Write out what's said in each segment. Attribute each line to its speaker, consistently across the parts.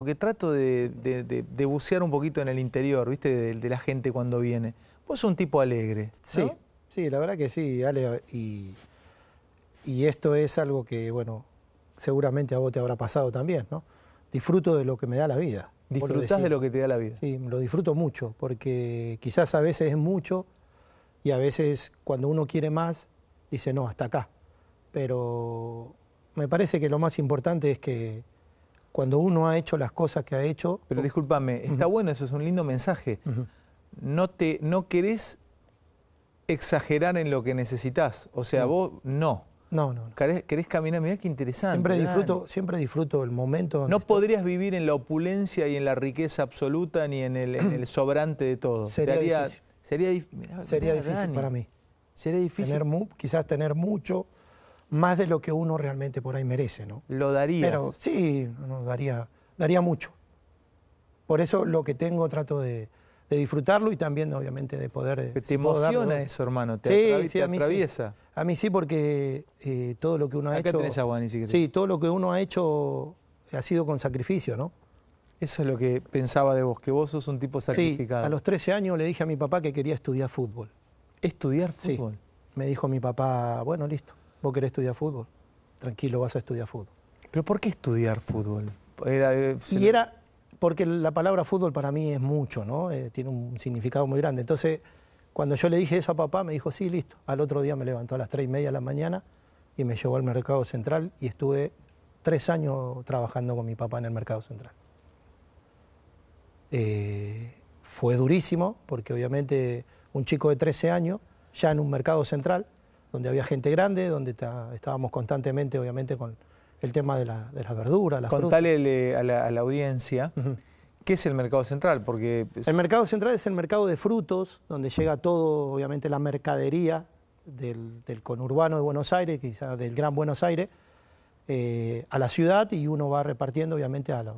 Speaker 1: Porque trato de, bucear un poquito en el interior, ¿viste? De, la gente cuando viene. Vos sos un tipo alegre. Sí,
Speaker 2: sí, la verdad que sí, Ale. Y, esto es algo que, bueno, seguramente a vos te habrá pasado también, ¿no? Disfruto de lo que me da la vida. Disfrutás de
Speaker 1: lo que te da la vida.
Speaker 2: Sí, lo disfruto mucho, porque quizás a veces es mucho y a veces cuando uno quiere más, dice, no, hasta acá. Pero me parece que lo más importante es que cuando uno ha hecho las cosas que ha hecho.
Speaker 1: Pero discúlpame, está
Speaker 2: bueno, eso es un lindo mensaje. no, te, no
Speaker 1: querés exagerar en lo que necesitas. O sea, vos no. No, no. Querés, caminar, mirá qué interesante. Siempre disfruto,
Speaker 2: siempre disfruto el momento. no
Speaker 1: podrías vivir en la opulencia y en la riqueza absoluta ni en el, sobrante de todo. Sería difícil. Sería, difícil para mí.
Speaker 2: Sería difícil. quizás tener mucho, más de lo que uno realmente por ahí merece, ¿no?
Speaker 1: Lo daría. Pero
Speaker 2: sí, daría, daría mucho. Por eso lo que tengo trato de, disfrutarlo y también, obviamente, de poder. Eh, te emociona eso, hermano, te, atraviesa, a mí Sí. A mí sí, porque eh, todo lo que uno ha Acá hecho. Tenés agua, ni siquiera. Sí, todo lo que uno ha hecho ha sido con sacrificio, ¿no? Eso es lo que pensaba de vos, que vos sos un tipo sacrificado. a los 13 años le dije a mi papá que quería estudiar fútbol. ¿Estudiar fútbol? Me dijo mi papá, bueno, listo vos querés estudiar fútbol, tranquilo, vas a estudiar fútbol. ¿Pero por qué estudiar fútbol? Eh, y era porque la palabra fútbol para mí es mucho, ¿no? Eh, tiene un significado muy grande. Entonces, cuando yo le dije eso a papá, me dijo, sí, listo. Al otro día me levantó a las tres y media de la mañana y me llevó al mercado central y estuve tres años trabajando con mi papá en el mercado central. Eh, fue durísimo, porque obviamente un chico de 13 años, ya en un mercado central, donde había gente grande, donde estábamos constantemente, obviamente, con el tema de, las verduras, las Contale
Speaker 1: eh, a la, a la, audiencia, ¿qué es el mercado central? Porque El mercado
Speaker 2: central es el mercado de frutos, donde llega todo, obviamente, la mercadería del, conurbano de Buenos Aires, quizás del Gran Buenos Aires, eh, a la ciudad y uno va repartiendo, obviamente, a la,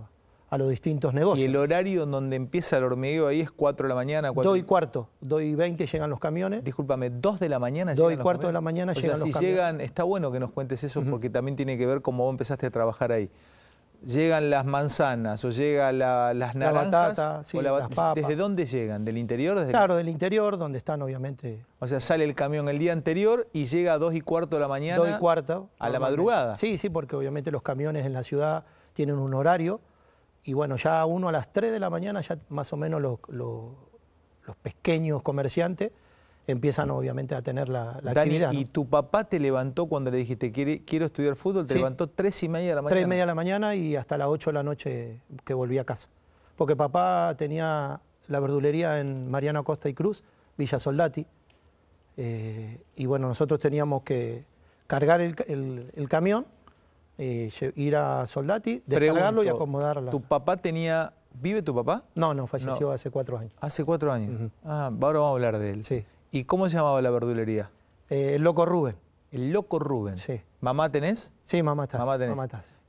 Speaker 2: a los distintos negocios. ¿Y el
Speaker 1: horario en donde empieza el hormigueo ahí es 4 de la mañana? 2 y
Speaker 2: cuarto, y 20 llegan los camiones. Discúlpame, 2 de la mañana llegan 2 y cuarto de la mañana o llegan sea, si llegan,
Speaker 1: está bueno que nos cuentes eso porque también tiene que ver cómo vos empezaste a trabajar ahí. Llegan las manzanas o llega la, las naranjas. La sí, ¿Desde dónde llegan? ¿Del interior? Desde claro,
Speaker 2: del interior, donde están obviamente.
Speaker 1: O sea, sale el camión el día anterior y llega a 2 y cuarto de la mañana. y cuarto. A la madrugada. Sí,
Speaker 2: sí, porque obviamente los camiones en la ciudad tienen un horario y bueno, ya a uno a las 3 de la mañana, ya más o menos los, pequeños comerciantes empiezan obviamente a tener la, actividad.
Speaker 1: ¿Y tu papá te levantó cuando le dijiste quiero estudiar fútbol? Te levantó tres y media de la mañana. Tres y media de
Speaker 2: la mañana y hasta las 8 de la noche que volví a casa. Porque papá tenía la verdulería en Mariano Costa y Cruz, Villa Soldati. Eh, y bueno, nosotros teníamos que cargar el, el camión eh, ir a Soldati, descargarlo y acomodarla. ¿Tu
Speaker 1: papá tenía... ¿Vive tu papá?
Speaker 2: No, no, falleció hace cuatro años. ¿Hace cuatro años? Ah, ahora vamos a hablar
Speaker 1: de él. Sí. ¿Y cómo se llamaba la verdulería? Eh, el Loco Rubén. El Loco Rubén. Sí. ¿Mamá tenés? Sí, mamá está. Mamá tenés.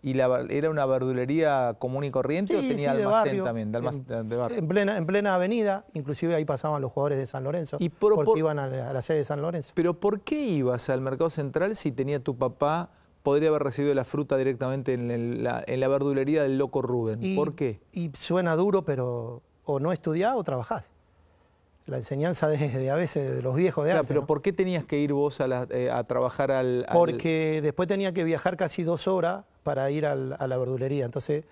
Speaker 1: ¿Y era una verdulería común y corriente o tenía almacén también? De en,
Speaker 2: En, plena, en plena avenida, inclusive ahí pasaban los jugadores de San Lorenzo, ¿Y porque iban a la, sede de San Lorenzo.
Speaker 1: ¿Pero por qué ibas al mercado central si tenía tu papá podría haber recibido la fruta directamente en, la, verdulería del loco Rubén. ¿Por qué?
Speaker 2: Y suena duro, pero o no estudiás o trabajás. La enseñanza desde de, a veces de los viejos de claro, antes, Pero
Speaker 1: ¿por qué tenías que ir vos a, eh, trabajar al, Porque
Speaker 2: después tenía que viajar casi dos horas para ir a la verdulería. Entonces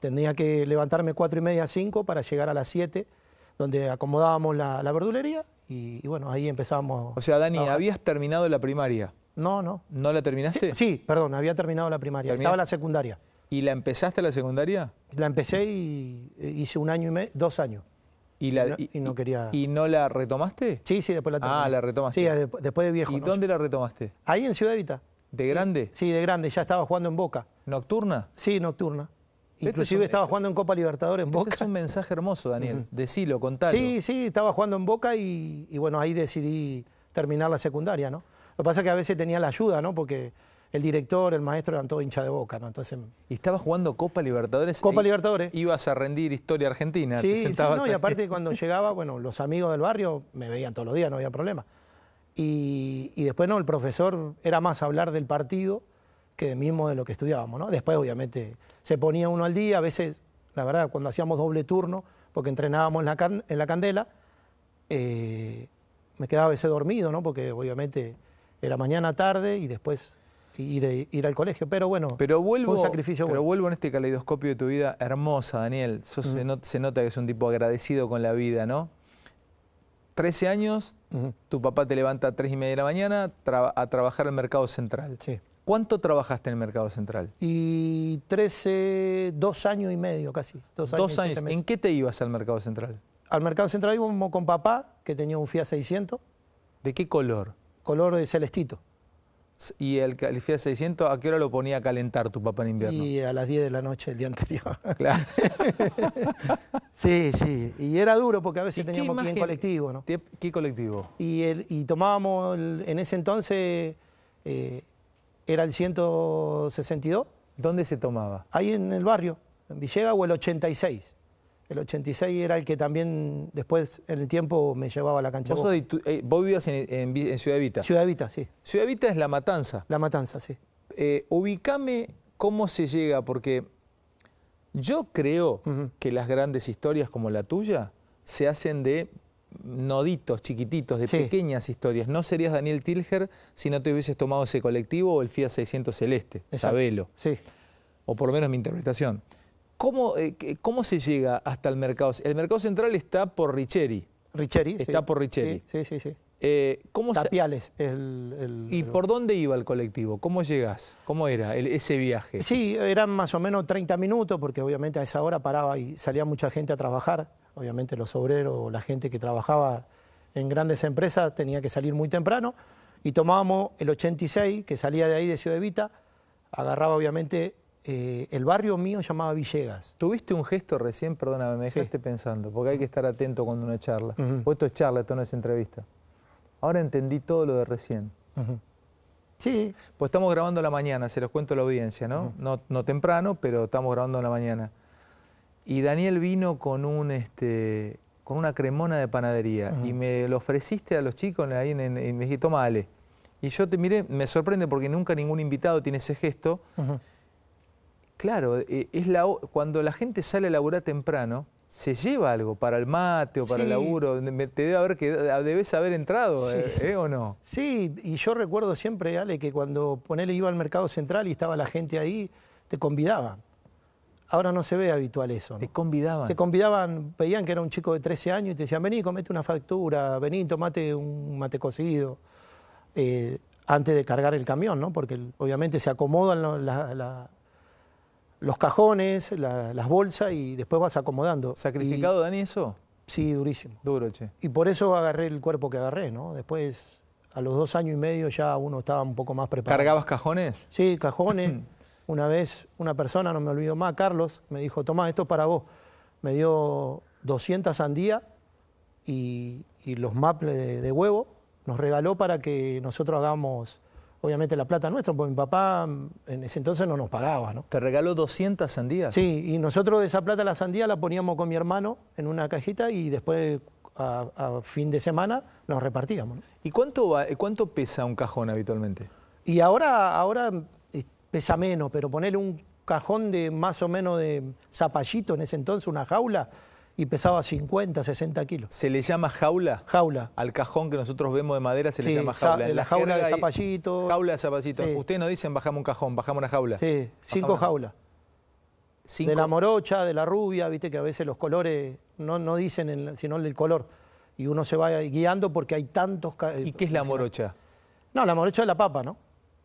Speaker 2: tendría que levantarme cuatro y media, cinco para llegar a las siete, donde acomodábamos la, verdulería y, y, bueno, ahí empezábamos.
Speaker 1: O sea, Dani, habías terminado la primaria.
Speaker 2: No, no. ¿No la terminaste? Sí, perdón, había terminado la primaria. Estaba la secundaria. ¿Y
Speaker 1: la empezaste la secundaria?
Speaker 2: La empecé y eh, hice un año y medio, dos años. ¿Y,
Speaker 1: no la retomaste?
Speaker 2: Sí, sí, después la ah, terminé. Ah, la retomaste. Sí, después de viejo. ¿Y dónde la retomaste? Ahí en Ciudad Evita. ¿De grande? Sí, de grande. Ya estaba jugando en Boca. ¿Nocturna? Sí, nocturna. Este Inclusive estaba jugando en Copa Libertadores en este Boca. es un mensaje hermoso, Daniel. Uh -huh.
Speaker 1: Decilo, contalo. Sí,
Speaker 2: sí, estaba jugando en Boca y bueno, ahí decidí terminar la secundaria, ¿no? Lo que pasa es que a veces tenía la ayuda, ¿no? Porque el director, el maestro eran todos hinchas de boca, ¿no? Entonces, ¿Y estabas jugando Copa
Speaker 1: Libertadores? Copa e Libertadores. Ibas a rendir historia argentina. Sí, sí no, y aparte
Speaker 2: cuando llegaba, bueno, los amigos del barrio me veían todos los días, no había problema. Y, después, no, el profesor era más hablar del partido que de mismo de lo que estudiábamos, ¿no? Después, obviamente, se ponía uno al día, a veces, la verdad, cuando hacíamos doble turno, porque entrenábamos en la, en la candela, eh, me quedaba a veces dormido, ¿no? Porque obviamente era mañana tarde y después ir, al colegio. Pero bueno,
Speaker 1: pero vuelvo, un sacrificio Pero vuelvo en este caleidoscopio de tu vida hermosa, Daniel. se, nota que es un tipo agradecido con la vida, ¿no? 13 años, tu papá te levanta a 3 y media de la mañana a trabajar al mercado central. ¿Cuánto trabajaste en el mercado central?
Speaker 2: Y 13, dos años y medio casi. Dos años. años. ¿En qué te ibas al mercado central? Al mercado central íbamos con papá, que tenía un Fiat 600. ¿De qué color? color de celestito. ¿Y el califía
Speaker 1: 600 a qué hora lo ponía a calentar tu papá en invierno?
Speaker 2: Y a las 10 de la noche el día anterior. Claro. sí, sí. Y era duro porque a veces teníamos que en colectivo, ¿no? ¿Qué colectivo? Y, el, y tomábamos, en ese entonces eh, era el 162. ¿Dónde se tomaba? Ahí en el barrio, en Villega o el 86. El 86 era el que también después en el tiempo me llevaba a la cancha. ¿Vos,
Speaker 1: eh, vivías en, Ciudad Evita? Ciudad Evita, sí. Ciudad Evita es La Matanza.
Speaker 2: La Matanza, sí.
Speaker 1: Eh, Ubícame cómo se llega, porque yo creo que las grandes historias como la tuya se hacen de noditos chiquititos, de pequeñas historias. No serías Daniel Tilger si no te hubieses tomado ese colectivo o el FIA 600 Celeste, sabelo. Sí. O por lo menos mi interpretación. ¿Cómo, eh, ¿Cómo, se llega hasta el mercado? El mercado central está por Richeri. Richeri. Está por Richeri.
Speaker 2: Sí, sí, sí. Eh, ¿cómo Tapiales. ¿Y por dónde iba el colectivo? ¿Cómo llegás? ¿Cómo era ese viaje? Sí, eran más o menos 30 minutos, porque obviamente a esa hora paraba y salía mucha gente a trabajar. Obviamente los obreros, la gente que trabajaba en grandes empresas tenía que salir muy temprano. Y tomábamos el 86, que salía de ahí de Ciudad Evita, agarraba obviamente eh, el barrio mío llamaba Villegas. Tuviste un
Speaker 1: gesto recién, perdóname, me dejaste pensando, porque hay que estar atento cuando uno charla. Pues esto es charla, esto no es entrevista. Ahora entendí todo lo de recién. Sí. Pues estamos grabando la mañana, se los cuento a la audiencia, ¿no? ¿no? temprano, pero estamos grabando la mañana. Y Daniel vino con un este con una cremona de panadería y me lo ofreciste a los chicos ahí en, en, y me dijiste, toma Y yo te miré, me sorprende porque nunca ningún invitado tiene ese gesto. Claro, e, es cuando la gente sale a laburar temprano, se
Speaker 2: lleva algo para
Speaker 1: el mate o para el laburo.
Speaker 2: Te debe haber que debes haber entrado, eh, ¿eh? ¿O no? Sí, y yo recuerdo siempre, Ale, que cuando ponele iba al mercado central y estaba la gente ahí, te convidaban. Ahora no se ve habitual eso. ¿no? Te convidaban. Te convidaban, pedían que era un chico de 13 años y te decían, vení, comete una factura, vení, tomate un mate cocido. Eh, antes de cargar el camión, ¿no? Porque obviamente se acomodan las los cajones, las bolsas y después vas acomodando. ¿Sacrificado,
Speaker 1: Dani, eso? Sí, durísimo. Duro, che.
Speaker 2: Y por eso agarré el cuerpo que agarré, ¿no? Después, a los dos años y medio ya uno estaba un poco más preparado. ¿Cargabas
Speaker 1: cajones?
Speaker 2: Sí, cajones. una vez una persona, no me olvido más, Carlos, me dijo, toma, esto es para vos. Me dio 200 sandías y, los maples de huevo, nos regaló para que nosotros hagamos obviamente la plata nuestra, porque mi papá mm, en ese entonces no nos pagaba. ¿no? ¿Te regaló 200 sandías? Sí, y nosotros de esa plata, la sandía, la poníamos con mi hermano en una cajita y después a, fin de semana nos repartíamos.
Speaker 1: ¿Y cuánto, eh, cuánto pesa un cajón habitualmente?
Speaker 2: Y ahora, ahora pesa menos, pero ponerle un cajón de más o menos de zapallito en ese entonces, una jaula, y pesaba 50, 60 kilos. ¿Se le llama jaula? Jaula. Al
Speaker 1: cajón que nosotros vemos de madera se le llama jaula. la, jaula de zapallito. Jaula de zapallito. Ustedes nos dicen
Speaker 2: bajamos un cajón, bajamos una jaula. Sí, cinco jaulas. De la morocha, de la rubia, viste que a veces los colores no, no dicen sino el color. Y uno se va guiando porque hay tantos... ¿Y qué es la morocha? No, la morocha es la papa, ¿no?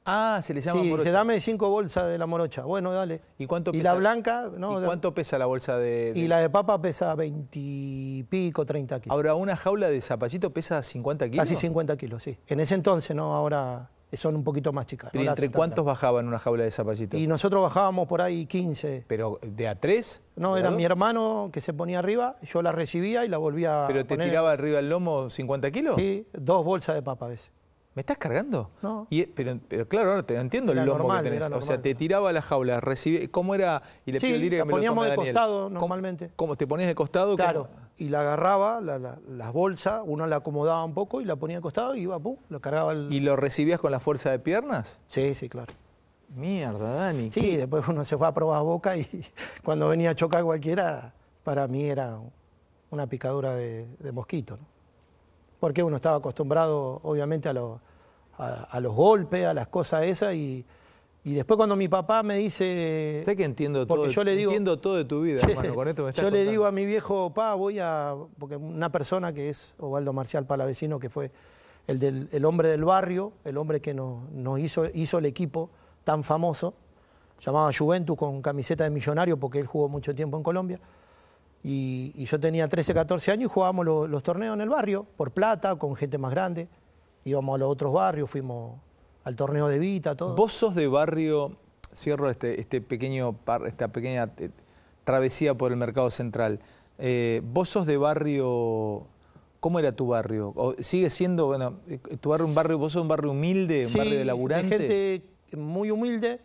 Speaker 2: Ah, se le llama sí, se dame cinco bolsas de la morocha. Bueno, dale. ¿Y cuánto pesa? Y la blanca, no. cuánto pesa la
Speaker 1: bolsa de, Y la
Speaker 2: de papa pesa veintipico, treinta pico, kilos.
Speaker 1: Ahora, una jaula de zapallito pesa
Speaker 2: 50 kilos. Casi 50 kilos, sí. En ese entonces, ¿no? Ahora son un poquito más chicas. ¿Pero entre cuántos bajaban una jaula de zapallito? Y nosotros bajábamos por ahí 15. ¿Pero de a tres? No, era mi hermano que se ponía arriba, yo la recibía y la volvía ¿Pero te tiraba
Speaker 1: arriba el lomo 50 kilos?
Speaker 2: Sí, dos bolsas de papa a veces.
Speaker 1: ¿Me estás cargando? No. pero, claro, ahora te entiendo el lomo normal, que tenés. O sea, te tiraba la jaula, recibí, ¿cómo era? Y le sí, pedí que poníamos de costado
Speaker 2: normalmente. ¿Cómo, te ponías de costado? Claro. Y la agarraba, las bolsas, uno la acomodaba un poco y la ponía de costado y iba, pum, lo
Speaker 1: cargaba. ¿Y lo recibías con la fuerza de piernas? Sí, sí, claro.
Speaker 2: Mierda, Dani. Sí, después uno se fue a probar boca y cuando venía a chocar cualquiera, para mí era una picadura de, de mosquito. ¿no? porque uno estaba acostumbrado obviamente a, los golpes, a las cosas esas y... después cuando mi papá me dice... Sé que entiendo todo, entiendo
Speaker 1: todo de tu vida, hermano, con esto me Yo le digo
Speaker 2: a mi viejo, papá, voy a... Porque una persona que es Ovaldo Marcial Palavecino, que fue el, del, hombre del barrio, el hombre que nos, hizo, hizo el equipo tan famoso, llamaba Juventus con camiseta de millonario porque él jugó mucho tiempo en Colombia. Y, yo tenía 13, 14 años y jugábamos los torneos en el barrio, por plata, con gente más grande. Íbamos a los otros barrios, fuimos al torneo de Vita, todo. Vos sos
Speaker 1: de barrio, cierro este, este pequeño esta pequeña eh, travesía por el mercado central. Eh, vos sos de barrio ¿Cómo era tu barrio? ¿Sigue siendo, bueno, eh, tu barrio un barrio, vos sos un barrio humilde, un barrio de laburante? Hay gente
Speaker 2: muy humilde.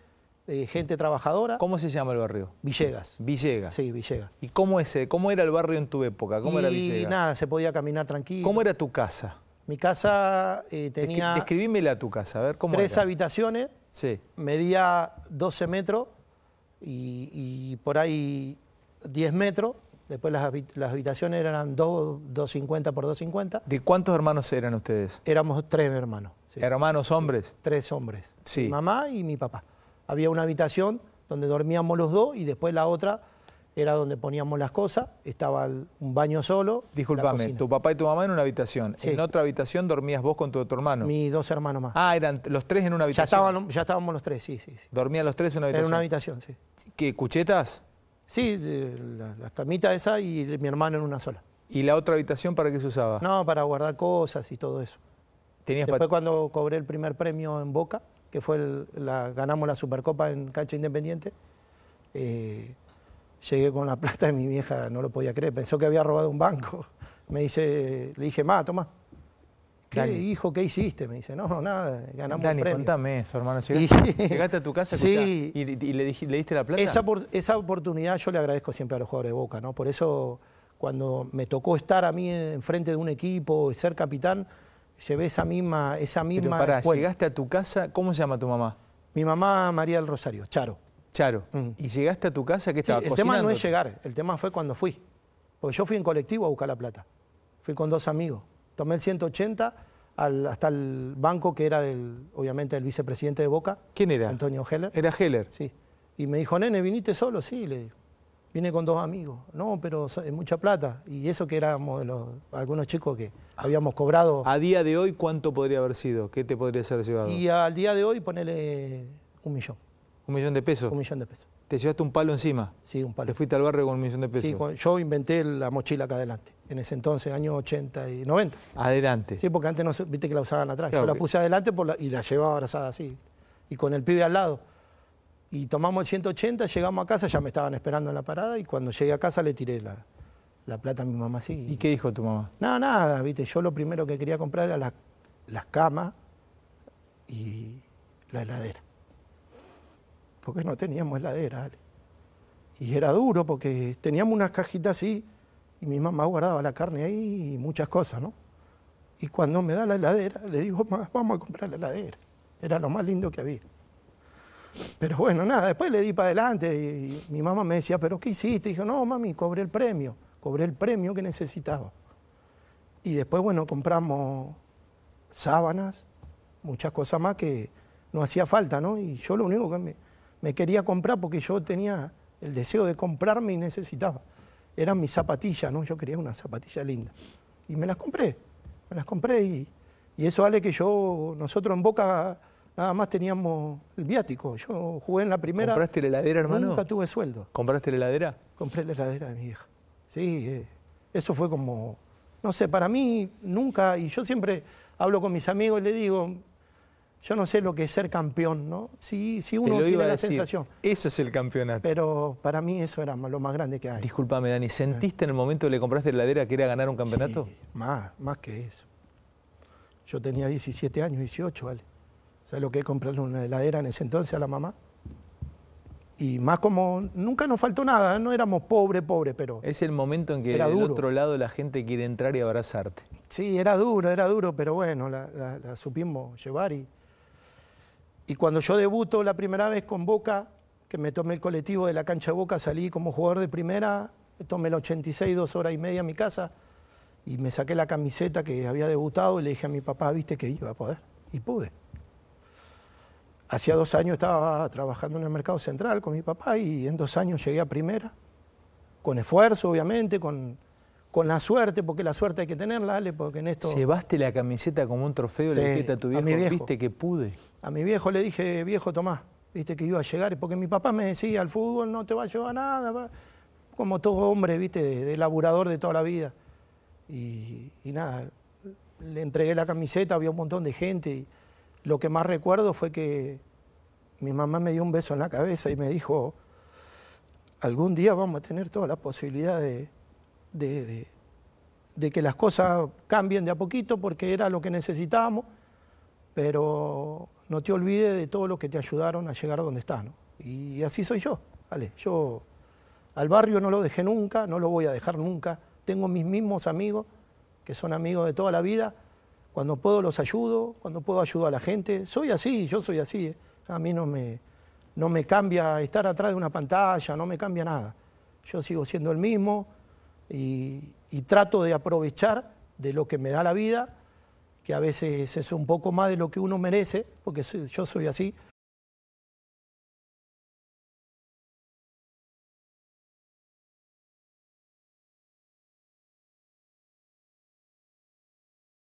Speaker 2: Eh, gente trabajadora. ¿Cómo se llama el barrio? Villegas.
Speaker 1: Villegas. Sí, Villegas. ¿Y cómo, es, eh, cómo era el barrio en tu época? ¿Cómo era Villegas?
Speaker 2: nada, se podía caminar tranquilo. ¿Cómo era tu casa? Mi casa eh, tenía...
Speaker 1: Escribímela tu casa, a ver cómo Tres
Speaker 2: habitaciones. Sí. Medía 12 metros y, por ahí 10 metros. Después las, habitaciones eran 250 por 250. ¿De cuántos hermanos eran ustedes? Éramos tres hermanos. ¿Hermanos hombres? tres hombres. Sí. Mi mamá y mi papá había una habitación donde dormíamos los dos y después la otra era donde poníamos las cosas, estaba un baño solo. Disculpame, tu
Speaker 1: papá y tu mamá en una habitación. En otra habitación dormías vos con tu otro hermano.
Speaker 2: Mis dos hermanos más.
Speaker 1: Ah, eran los tres en una habitación. Ya, estábamos los tres,
Speaker 2: sí, sí, ¿Dormían los tres en una habitación? En una habitación, sí. ¿Qué, cuchetas? Sí, las camitas esa y mi hermano en una sola. ¿Y la otra habitación para qué se usaba? No, para guardar cosas y todo eso. Tenías Después cuando cobré el primer premio en Boca, que fue el, la, ganamos la Supercopa en cancha independiente. Eh, llegué con la plata de mi vieja, no lo podía creer, pensó que había robado un banco. Me dice, le dije, ma, toma. ¿Qué hijo, qué hiciste? Me dice, no, nada, ganamos Dani, un premio. contame eso, hermano. Llegaste, llegaste a tu casa y, le, diste la plata. Esa, por, esa oportunidad yo le agradezco siempre a los jugadores de Boca, ¿no? Por eso cuando me tocó estar a mí enfrente de un equipo, ser capitán, llevé esa misma, esa misma. Pero llegaste a tu casa, ¿cómo se llama tu mamá? Mi mamá María del Rosario, Charo. Charo. Mm. ¿Y llegaste a tu casa ¿Qué estaba El tema no es llegar, el tema fue cuando fui. Porque yo fui en colectivo a buscar la plata. Fui con dos amigos. Tomé el 180 hasta el banco que era del, obviamente, el vicepresidente de Boca. ¿Quién era? Antonio Heller. Era Heller. Sí. Y me dijo, nene, viniste solo, sí, le digo. Vine con dos amigos. No, pero es mucha plata. Y eso que éramos de los, algunos chicos que habíamos cobrado.
Speaker 1: ¿A día de hoy cuánto podría haber sido? ¿Qué te podría haber llevado? Y
Speaker 2: al día de hoy ponele un millón. ¿Un millón de pesos? Un millón de pesos. ¿Te llevaste un palo encima? Sí, un palo. ¿Te fuiste al barrio con un millón de pesos? Sí, yo inventé la mochila acá adelante, en ese entonces, año 80 y 90. ¿Adelante? Sí, porque antes no, viste que la usaban atrás. yo la puse adelante por y la llevaba abrazada así, y con el pibe al lado y tomamos el 180, llegamos a casa, ya me estaban esperando en la parada y cuando llegué a casa le tiré la, plata a mi mamá, así. ¿Y qué dijo tu mamá? Nada, nada, viste, yo lo primero que quería comprar era las camas y la heladera. Porque no teníamos heladera, Ale. Y era duro porque teníamos unas cajitas así y mi mamá guardaba la carne ahí y muchas cosas, ¿no? Y cuando me da la heladera, le digo, vamos a comprar la heladera. Era lo más lindo que había. Pero bueno, nada, después le di para adelante y, mi mamá me decía, ¿pero qué hiciste? Y no, mami, cobré el premio, cobré el premio que necesitaba. Y después, bueno, compramos sábanas, muchas cosas más que no hacía falta, ¿no? Y yo lo único que me, quería comprar porque yo tenía el deseo de comprarme y necesitaba. Eran mis zapatillas, ¿no? Yo quería una zapatilla linda. Y me las compré, me las compré y, y eso vale que yo, nosotros en Boca Nada más teníamos el viático. Yo jugué en la primera. ¿Compraste la heladera, hermano? Nunca tuve sueldo. ¿Compraste la heladera? Compré la heladera de mi hija. Sí, eh, eso fue como. No sé, para mí nunca. Y yo siempre hablo con mis amigos y le digo. Yo no sé lo que es ser campeón, ¿no? Sí, si uno tiene la sensación.
Speaker 1: Eso es el campeonato.
Speaker 2: Pero para mí eso era lo más grande que hay.
Speaker 1: Disculpame, Dani, ¿sentiste en el momento que le compraste la heladera que era ganar un campeonato? Sí,
Speaker 2: más, más que eso. Yo tenía 17 años, 18, ¿vale? ¿Sabes lo que es comprarle una heladera en ese entonces a la mamá? Y más como nunca nos faltó nada, no éramos pobres, pobres, pero...
Speaker 1: Es el momento en que del otro lado la gente quiere entrar y abrazarte.
Speaker 2: Sí, era duro, era duro, pero bueno, la, supimos llevar. Y, y cuando yo debuto la primera vez con Boca, que me tomé el colectivo de la cancha de Boca, salí como jugador de primera, tomé el 86, dos horas y media a mi casa, y me saqué la camiseta que había debutado y le dije a mi papá, viste que iba a poder, y pude. Hacía dos años estaba trabajando en el mercado central con mi papá y en dos años llegué a primera, con esfuerzo obviamente, con, con la suerte, porque la suerte hay que tenerla, Ale, porque en esto... Llevaste la camiseta como
Speaker 1: un trofeo, la le a tu viejo, viste que pude.
Speaker 2: A mi viejo le dije, viejo Tomás, viste que iba a llegar, porque mi papá me decía, al fútbol no te va a llevar nada, como todo hombre, viste, de, de, laburador de toda la vida. Y, y, nada, le entregué la camiseta, había un montón de gente. Y, lo que más recuerdo fue que mi mamá me dio un beso en la cabeza y me dijo, algún día vamos a tener toda la posibilidad de, que las cosas cambien de a poquito porque era lo que necesitábamos, pero no te olvides de todo lo que te ayudaron a llegar a donde estás. ¿no? Y así soy yo, Yo al barrio no lo dejé nunca, no lo voy a dejar nunca. Tengo mis mismos amigos, que son amigos de toda la vida, cuando puedo los ayudo, cuando puedo ayudo a la gente. Soy así, yo soy así. ¿eh? A mí no me, cambia estar atrás de una pantalla, no me cambia nada. Yo sigo siendo el mismo y trato de aprovechar de lo que me da la vida, que a veces es un poco más de lo que uno merece, porque yo soy así